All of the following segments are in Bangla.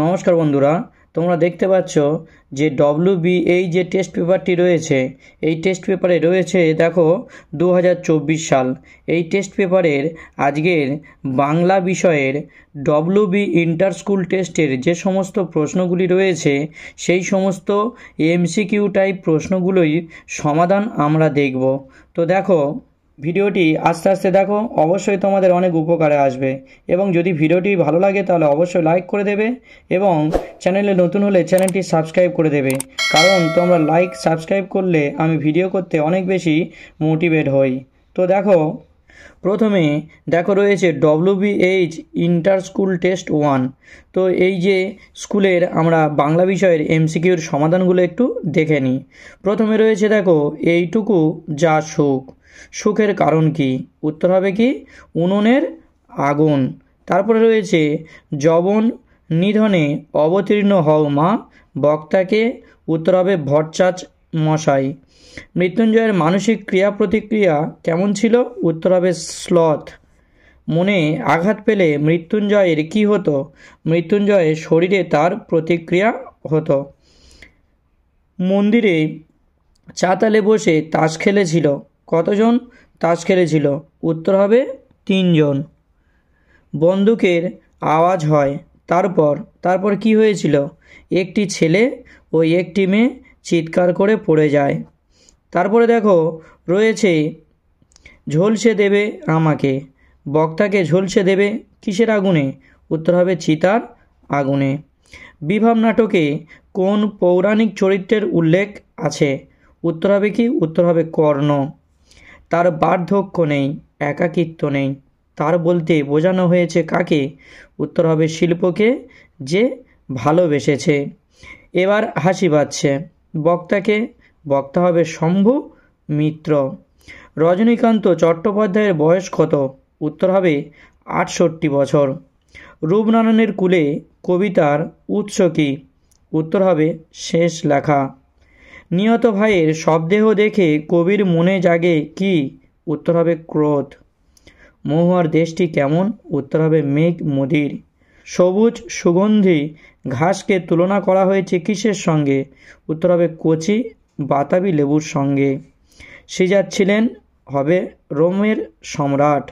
নমস্কার বন্ধুরা তোমরা দেখতে পাচ্ছ যে ডব্লিউ এই যে টেস্ট পেপারটি রয়েছে এই টেস্ট পেপারে রয়েছে দেখো দু সাল এই টেস্ট পেপারের আজকের বাংলা বিষয়ের ডব্লিউ বি ইন্টার স্কুল টেস্টের যে সমস্ত প্রশ্নগুলি রয়েছে সেই সমস্ত এমসিকিউ টাইপ প্রশ্নগুলোই সমাধান আমরা দেখব তো দেখো ভিডিওটি আস্তে আস্তে দেখো অবশ্যই তোমাদের অনেক উপকারে আসবে এবং যদি ভিডিওটি ভালো লাগে তাহলে অবশ্যই লাইক করে দেবে এবং চ্যানেলে নতুন হলে চ্যানেলটি সাবস্ক্রাইব করে দেবে কারণ তোমরা লাইক সাবস্ক্রাইব করলে আমি ভিডিও করতে অনেক বেশি মোটিভেট হই তো দেখো প্রথমে দেখো রয়েছে WBH inter school test one তো এই যে স্কুলের আমরা বাংলা বিষয়ের এমসিকিউর সমাধানগুলো একটু দেখে নিই প্রথমে রয়েছে দেখো এইটুকু যা সুখ সুখের কারণ কি উত্তর হবে কি উনুনের আগুন তারপরে রয়েছে যবন নিধনে অবতীর্ণ হও মা বক্তাকে উত্তর হবে ভট্টাচ মশাই মৃত্যুঞ্জয়ের মানসিক ক্রিয়া প্রতিক্রিয়া কেমন ছিল উত্তর হবে স্লথ মনে আঘাত পেলে মৃত্যুঞ্জয়ের কি হতো মৃত্যুঞ্জয়ের শরীরে তার প্রতিক্রিয়া হতো মন্দিরে চাতালে বসে তাস খেলেছিল কতজন তাস খেলেছিল উত্তর হবে তিনজন বন্দুকের আওয়াজ হয় তারপর তারপর কি হয়েছিল একটি ছেলে ও একটি মেয়ে চিৎকার করে পড়ে যায় তারপরে দেখো রয়েছে ঝলসে দেবে আমাকে বক্তাকে ঝলসে দেবে কিসের আগুনে উত্তর হবে চিতার আগুনে বিভাব নাটকে কোন পৌরাণিক চরিত্রের উল্লেখ আছে উত্তর হবে কি উত্তর হবে কর্ণ তার বার্ধক্য নেই একাকিত্ব নেই তার বলতে বোঝানো হয়েছে কাকে উত্তর হবে শিল্পকে যে ভালোবেসেছে এবার হাসি পাচ্ছে বক্তাকে বক্তা হবে শম্ভু মিত্র রজনীকান্ত চট্টোপাধ্যায়ের বয়স কত উত্তর হবে আটষট্টি বছর রূপনারায়ণের কুলে কবিতার উৎস কী উত্তর হবে শেষ লেখা নিহত ভাইয়ের শবদেহ দেখে কবির মনে জাগে কি উত্তর হবে ক্রোধ মহুয়ার দেশটি কেমন উত্তর হবে মেঘ মুদির সবুজ সুগন্ধি ঘাসকে তুলনা করা হয়েছে কিসের সঙ্গে উত্তর হবে কচি বাতাবি লেবুর সঙ্গে সিজার ছিলেন হবে রোমের সম্রাট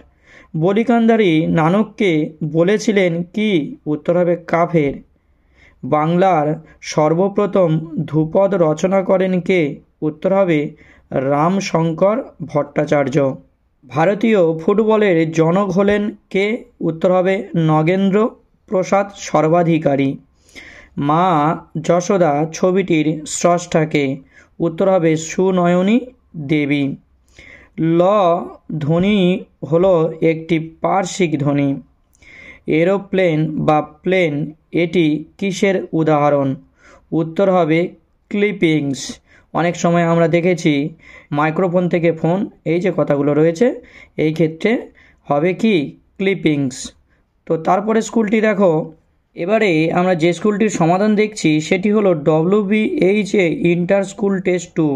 বলিকান্দারি নানককে বলেছিলেন কি উত্তর হবে কাফের বাংলার সর্বপ্রথম ধ্রুপদ রচনা করেন কে উত্তর হবে রামশঙ্কর ভট্টাচার্য ভারতীয় ফুটবলের জনক হলেন কে উত্তর হবে নগেন্দ্র প্রসাদ সর্বাধিকারী মা যশোদা ছবিটির স্রষ্টাকে উত্তর হবে সুনয়নী দেবী ল ধ্বনি হলো একটি পার্শ্বিক ধ্বনি এরোপ্লেন বা প্লেন এটি কিসের উদাহরণ উত্তর হবে ক্লিপিংস অনেক সময় আমরা দেখেছি মাইক্রোফোন থেকে ফোন এই যে কথাগুলো রয়েছে এই ক্ষেত্রে হবে কি ক্লিপিংস তো তারপরে স্কুলটি দেখো এবারে আমরা যে স্কুলটির সমাধান দেখছি সেটি হলো WBHA inter school test two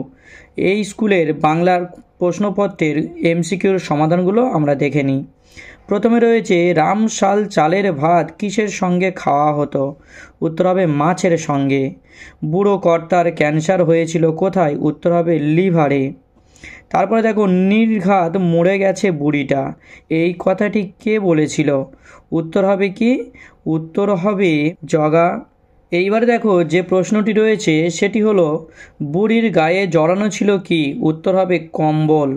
এই স্কুলের বাংলার প্রশ্নপত্রের এমসিকিউর সমাধানগুলো আমরা দেখে নিই প্রথমে রয়েছে রামশাল চালের ভাত কিসের সঙ্গে খাওয়া হতো উত্তর হবে মাছের সঙ্গে বুড়ো কর্তার ক্যান্সার হয়েছিল কোথায় উত্তর হবে লিভারে তারপরে দেখো নির্ঘাত মরে গেছে বুড়িটা এই কথাটি কে বলেছিল উত্তর হবে কি উত্তর হবে জগা এইবার দেখো যে প্রশ্নটি রয়েছে সেটি হলো বুড়ির গায়ে জড়ানো ছিল কি উত্তর হবে কম্বল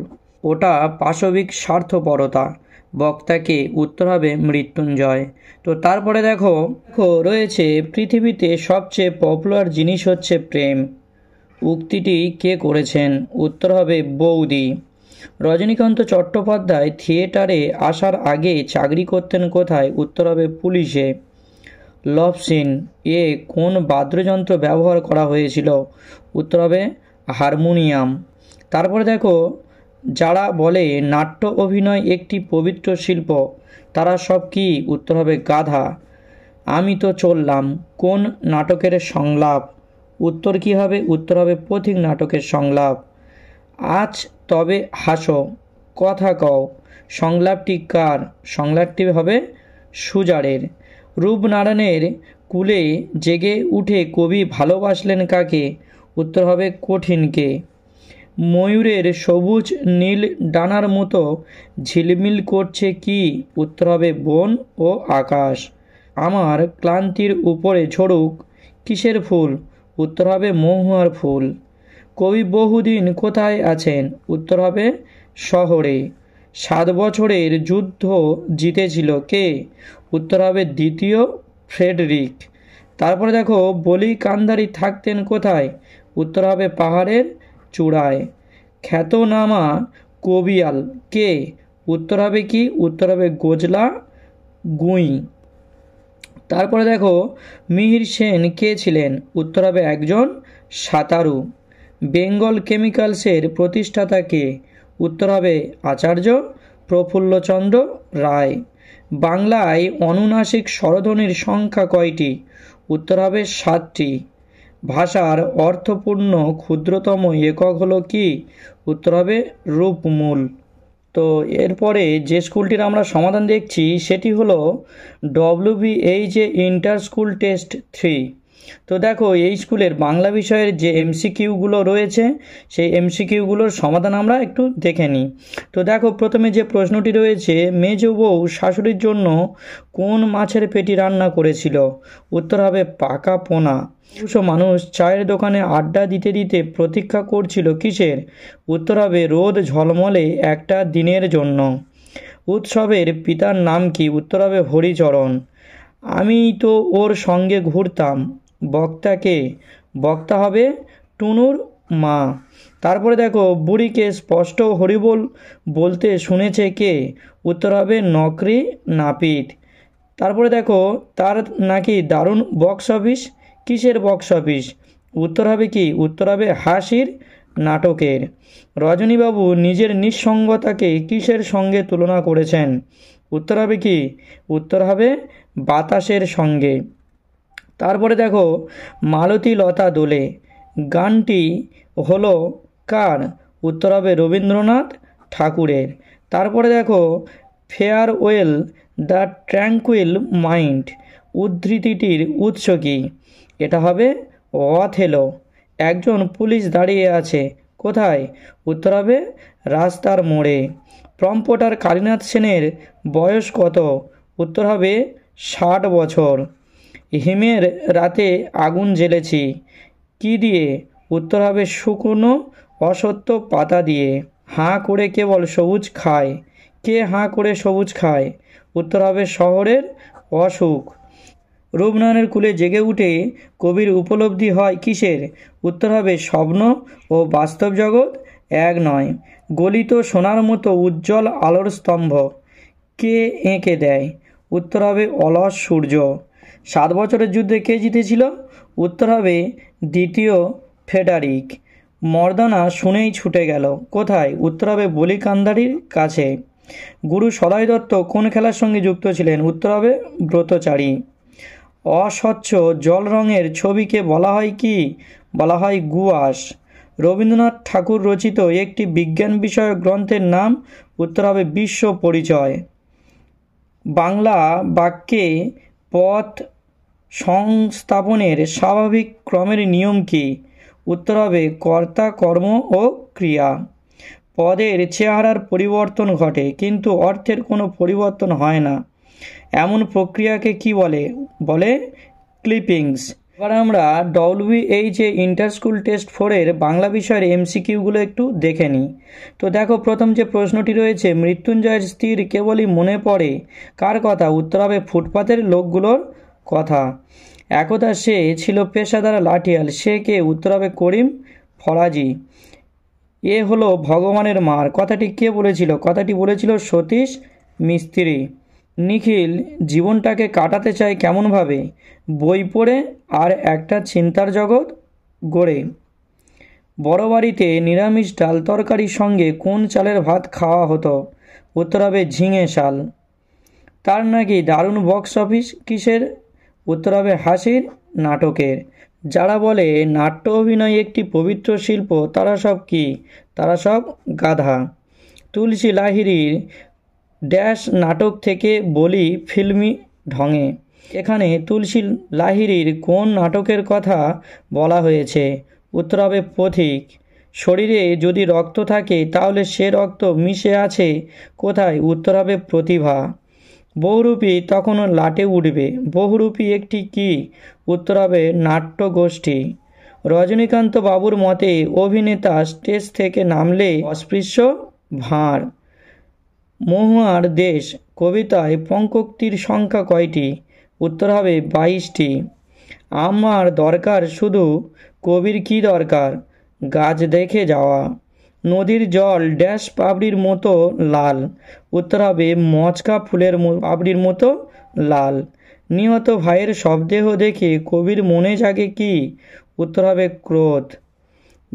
ওটা পাশবিক স্বার্থপরতা বক্তাকে উত্তর হবে মৃত্যুঞ্জয় তো তারপরে দেখো রয়েছে পৃথিবীতে সবচেয়ে পপুলার জিনিস হচ্ছে প্রেম উক্তিটি কে করেছেন উত্তর হবে বৌদি রজনীকান্ত চট্টোপাধ্যায় থিয়েটারে আসার আগে চাকরি করতেন কোথায় উত্তর হবে পুলিশে লভ সিন এ কোন বাদ্যযন্ত্র ব্যবহার করা হয়েছিল উত্তর হবে হারমোনিয়াম তারপরে দেখো যারা বলে নাট্য অভিনয় একটি পবিত্র শিল্প তারা সব কি উত্তর হবে গাধা আমি তো চললাম কোন নাটকের সংলাপ উত্তর কি হবে উত্তর হবে পথিক নাটকের সংলাপ আজ তবে হাসো কথা কও সংলাপটি কার সংলাপটি হবে সুজারের রূপনারায়ণের কুলে জেগে উঠে কবি ভালোবাসলেন কাকে উত্তর হবে কঠিনকে ময়ূরের সবুজ নীল ডানার মতো ঝিলমিল করছে কি উত্তর হবে বন ও আকাশ আমার ক্লান্তির উপরে ঝরুক কিসের ফুল উত্তর হবে মহুয়ার ফুল কবি বহুদিন কোথায় আছেন উত্তর হবে শহরে সাত বছরের যুদ্ধ জিতেছিল কে উত্তর হবে দ্বিতীয় ফ্রেডরিক তারপরে দেখো বলি কান্দারি থাকতেন কোথায় উত্তর হবে পাহাড়ের চূড়ায় খ্যাতনামা কবিয়াল কে উত্তর হবে কি উত্তর হবে গোজলা গুঁই তারপরে দেখো মিহির সেন কে ছিলেন উত্তর হবে একজন সাঁতারু বেঙ্গল কেমিক্যালসের প্রতিষ্ঠাতা কে উত্তর হবে আচার্য প্রফুল্লচন্দ্র রায় বাংলায় অনুনাসিক স্বরধ্বনির সংখ্যা কয়টি উত্তর হবে সাতটি ভাষার অর্থপূর্ণ ক্ষুদ্রতম একক হলো কি উত্তর হবে রূপমূল তো এরপরে যে স্কুলটির আমরা সমাধান দেখছি সেটি হলো WBH inter school test three তো দেখো এই স্কুলের বাংলা বিষয়ের যে এমসিকিউগুলো রয়েছে সেই এমসিকিউগুলোর সমাধান আমরা একটু দেখে নিই তো দেখো প্রথমে যে প্রশ্নটি রয়েছে মেজ বউ শাশুড়ির জন্য কোন মাছের পেটি রান্না করেছিল উত্তর হবে পাকা পোনা দুশো মানুষ চায়ের দোকানে আড্ডা দিতে দিতে প্রতীক্ষা করছিল কিসের উত্তর হবে রোদ ঝলমলে একটা দিনের জন্য উৎসবের পিতার নাম কি উত্তর হবে হরিচরণ আমি তো ওর সঙ্গে ঘুরতাম বক্তাকে বক্তা হবে টুনুর মা তারপরে দেখো বুড়িকে স্পষ্ট হরিবোল বলতে শুনেছে কে উত্তর হবে নকরি নাপিত তারপরে দেখো তার নাকি দারুণ বক্স অফিস কিসের বক্স অফিস উত্তর হবে কি উত্তর হবে হাসির নাটকের রজনীবাবু নিজের নিঃসঙ্গতাকে কিসের সঙ্গে তুলনা করেছেন উত্তর হবে কি উত্তর হবে বাতাসের সঙ্গে তারপরে দেখো মালতী লতা দোলে গানটি হলো কার উত্তর হবে রবীন্দ্রনাথ ঠাকুরের তারপরে দেখো ফেয়ারওয়েল দ্য ট্র্যাঙ্কুইল মাইন্ড উদ্ধৃতিটির উৎস কী এটা হবে অথেলো একজন পুলিশ দাঁড়িয়ে আছে কোথায় উত্তর হবে রাস্তার মোড়ে প্রম্পটার কালীনাথ সেনের বয়স কত উত্তর হবে ষাট বছর হিমের রাতে আগুন জ্বেলেছি কি দিয়ে উত্তর হবে শুকনো অসত্য পাতা দিয়ে হাঁ করে কেবল সবুজ খায় কে হাঁ করে সবুজ খায় উত্তর হবে শহরের অসুখ রূপনারায়ণের কুলে জেগে উঠে কবির উপলব্ধি হয় কিসের উত্তর হবে স্বপ্ন ও বাস্তব জগৎ এক নয় গলিত সোনার মতো উজ্জ্বল আলোর স্তম্ভ কে এঁকে দেয় উত্তর হবে অলস সূর্য সাত বছরের যুদ্ধে কে জিতেছিল উত্তর হবে দ্বিতীয় ফেডারিক মর্দানা শুনেই ছুটে গেল কোথায় উত্তর হবে বলিকান্দারির কাছে গুরু সদয় দত্ত কোন খেলার সঙ্গে যুক্ত ছিলেন উত্তর হবে ব্রতচারী অস্বচ্ছ জল রঙের ছবিকে বলা হয় কি বলা হয় গুয়াস রবীন্দ্রনাথ ঠাকুর রচিত একটি বিজ্ঞান বিষয়ক গ্রন্থের নাম উত্তর হবে বিশ্ব পরিচয় বাংলা বাক্যে পথ সংস্থাপনের স্বাভাবিক ক্রমের নিয়ম কি উত্তর হবে কর্তা কর্ম ও ক্রিয়া পদের চেহারার পরিবর্তন ঘটে কিন্তু অর্থের কোনো পরিবর্তন হয় না এমন প্রক্রিয়াকে কি বলে বলে ক্লিপিংস এবার আমরা WH A inter school test ফোরের বাংলা বিষয়ের এমসিকিউগুলো একটু দেখে নিই তো দেখো প্রথম যে প্রশ্নটি রয়েছে মৃত্যুঞ্জয়ের স্থির কেবলই মনে পড়ে কার কথা উত্তর হবে ফুটপাতের লোকগুলোর কথা একদা সে ছিল পেশাদার লাঠিয়াল সে কে উত্তর হবে করিম ফরাজি এ হলো ভগবানের মার কথাটি কে বলেছিল কথাটি বলেছিল সতীশ মিস্ত্রি নিখিল জীবনটাকে কাটাতে চায় কেমনভাবে বই পড়ে আর একটা চিন্তার জগৎ গড়ে বড় বাড়িতে নিরামিষ ডাল তরকারির সঙ্গে কোন চালের ভাত খাওয়া হতো উত্তর হবে ঝিঙে শাল তার নাকি দারুণ বক্স অফিস কিসের উত্তর হবে হাসির নাটকের যারা বলে নাট্য অভিনয় একটি পবিত্র শিল্প তারা সব কি তারা সব গাধা তুলসী লাহিড়ির ড্যাশ নাটক থেকে বলি ফিল্মি ঢঙে এখানে তুলসী লাহিড়ির কোন নাটকের কথা বলা হয়েছে উত্তর হবে পথিক শরীরে যদি রক্ত থাকে তাহলে সে রক্ত মিশে আছে কোথায় উত্তর হবে প্রতিভা বহুরূপী তখনও লাটে উঠবে বহুরূপী একটি কি উত্তর হবে নাট্যগোষ্ঠী রজনীকান্ত বাবুর মতে অভিনেতা স্টেজ থেকে নামলে অস্পৃশ্য ভাঁড় মহুয়ার দেশ কবিতায় পঙ্কক্তির সংখ্যা কয়টি উত্তর হবে বাইশটি আমার দরকার শুধু কবির কি দরকার গাছ দেখে যাওয়া নদীর জল ড্যাশ পাবড়ির মতো লাল উত্তর হবে মচকা ফুলের পাবড়ির মতো লাল নিহত ভাইয়ের শবদেহ দেখে কবির মনে জাগে কি উত্তর হবে ক্রোধ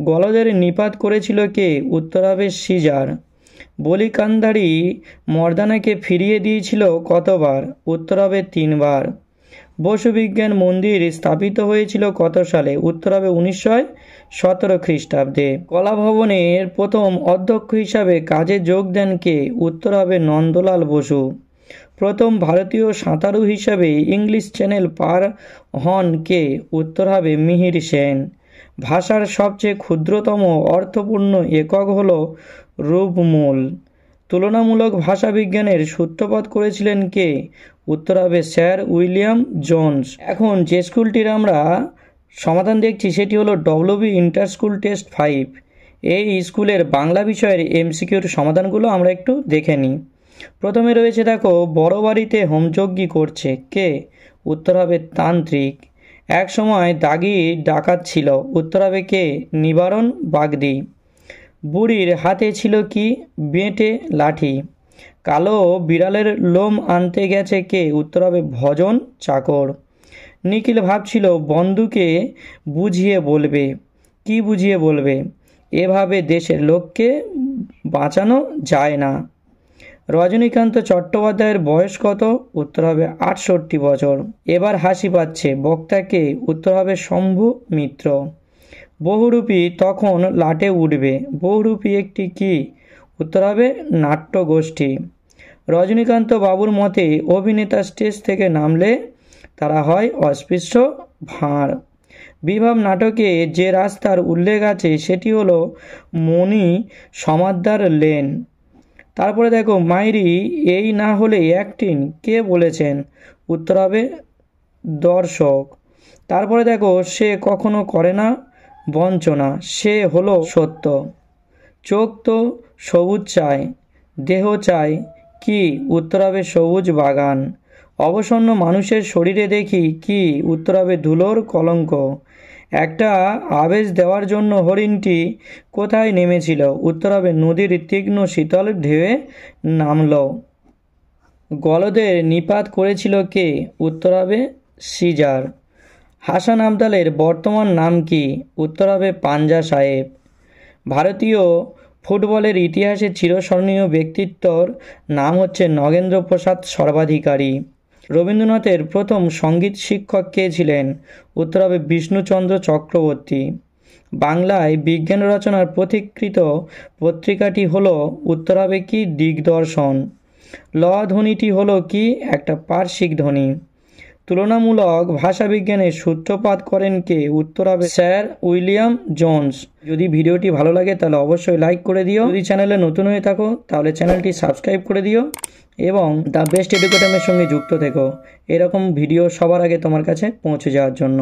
গলদের নিপাত করেছিল কে উত্তর হবে সিজার বলিকান্ধারি মর্দানাকে ফিরিয়ে দিয়েছিল কতবার উত্তর হবে তিনবার বসুবিজ্ঞান মন্দির স্থাপিত হয়েছিল কত সালে উত্তর হবে উনিশশো সতেরো খ্রিস্টাব্দে কলাভবনের প্রথম অধ্যক্ষ হিসাবে কাজে যোগ দেন কে উত্তর হবে নন্দলাল বসু প্রথম ভারতীয় সাঁতারু হিসাবে ইংলিশ চ্যানেল পার হন কে উত্তর হবে মিহির সেন ভাষার সবচেয়ে ক্ষুদ্রতম অর্থপূর্ণ একক হল রূপমূল তুলনামূলক ভাষাবিজ্ঞানের সূত্রপাত করেছিলেন কে উত্তর হবে স্যার উইলিয়াম জোনস এখন যে স্কুলটির আমরা সমাধান দেখছি সেটি হলো WB inter school test five এই স্কুলের বাংলা বিষয়ের এমসিকিউর সমাধানগুলো আমরা একটু দেখে নিই প্রথমে রয়েছে দেখো বড় বাড়িতে হোমযজ্ঞী করছে কে উত্তর হবে তান্ত্রিক এক সময় দাগি ডাকাত ছিল উত্তর হবে কে নিবারণ বাগদি বুড়ির হাতে ছিল কি বেঁটে লাঠি কালো বিড়ালের লোম আনতে গেছে কে উত্তর হবে ভজন চাকর নিখিল ভাবছিল বন্ধুকে বুঝিয়ে বলবে কি বুঝিয়ে বলবে এভাবে দেশের লোককে বাঁচানো যায় না রজনীকান্ত চট্টোপাধ্যায়ের বয়স কত উত্তর হবে আটষট্টি বছর এবার হাসি পাচ্ছে বক্তাকে উত্তর হবে শম্ভু মিত্র বহুরূপী তখন লাটে উঠবে বহুরূপী একটি কি উত্তর হবে নাট্যগোষ্ঠী রজনীকান্ত বাবুর মতে অভিনেতা স্টেজ থেকে নামলে তারা হয় অস্পৃশ্য ভাঁড় বিভাব নাটকে যে রাস্তার উল্লেখ আছে সেটি হলো মণি সমাদ্দার লেন তারপরে দেখো মাইরি এই না হলে অ্যাক্টিং কে বলেছেন উত্তর হবে দর্শক তারপরে দেখো সে কখনো করে না বঞ্চনা সে হলো সত্য চোখ তো সবুজ চায় দেহ চায় কি উত্তরাবে সবুজ বাগান অবসন্ন মানুষের শরীরে দেখি কি উত্তরাবে ধুলোর কলঙ্ক একটা আবেশ দেওয়ার জন্য হরিণটি কোথায় নেমেছিল উত্তরাবে নদীর তীক্ষ্ণ শীতল ঢেউয়ে নামল গলদের নিপাত করেছিল কে উত্তরাবে সিজার হাসান আবদালের বর্তমান নাম কি উত্তর হবে পাঞ্জা সাহেব ভারতীয় ফুটবলের ইতিহাসে চিরস্মরণীয় ব্যক্তিত্বর নাম হচ্ছে নগেন্দ্র প্রসাদ সর্বাধিকারী রবীন্দ্রনাথের প্রথম সঙ্গীত শিক্ষক কে ছিলেন উত্তর হবে বিষ্ণুচন্দ্র চক্রবর্তী বাংলায় বিজ্ঞান রচনার পথিকৃত পত্রিকাটি হল উত্তর হবে কি দিগদর্শন ল ধ্বনিটি হলো কি একটা পার্শ্বিক ধ্বনি তুলনামূলক ভাষাবিজ্ঞানে সূত্রপাত করেন কে উত্তর হবে স্যার উইলিয়াম জোন্স যদি ভিডিওটি ভালো লাগে তাহলে অবশ্যই লাইক করে দিও যদি চ্যানেলে নতুন হয়ে থাকো তাহলে চ্যানেলটি সাবস্ক্রাইব করে দিও এবং দ্য বেস্ট এডুকেটামের সঙ্গে যুক্ত থেকো এরকম ভিডিও সবার আগে তোমার কাছে পৌঁছে যাওয়ার জন্য